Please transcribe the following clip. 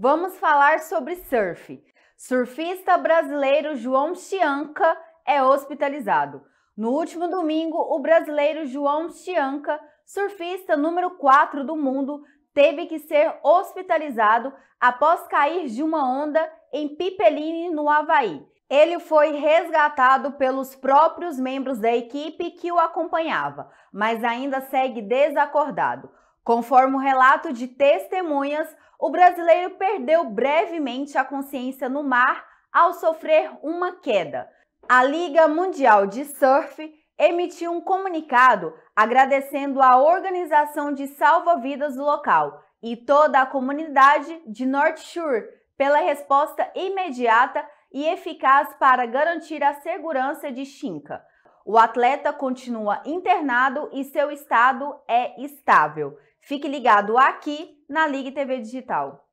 Vamos falar sobre surf. Surfista brasileiro João Chianca é hospitalizado. No último domingo, o brasileiro João Chianca, surfista número 4 do mundo, teve que ser hospitalizado após cair de uma onda em Pipeline, no Havaí. Ele foi resgatado pelos próprios membros da equipe que o acompanhava, mas ainda segue desacordado. Conforme o relato de testemunhas, o brasileiro perdeu brevemente a consciência no mar ao sofrer uma queda. A Liga Mundial de Surf emitiu um comunicado agradecendo a organização de salva-vidas local e toda a comunidade de North Shore pela resposta imediata e eficaz para garantir a segurança de Shinka. O atleta continua internado e seu estado é estável. Fique ligado aqui na Ligue TV Digital.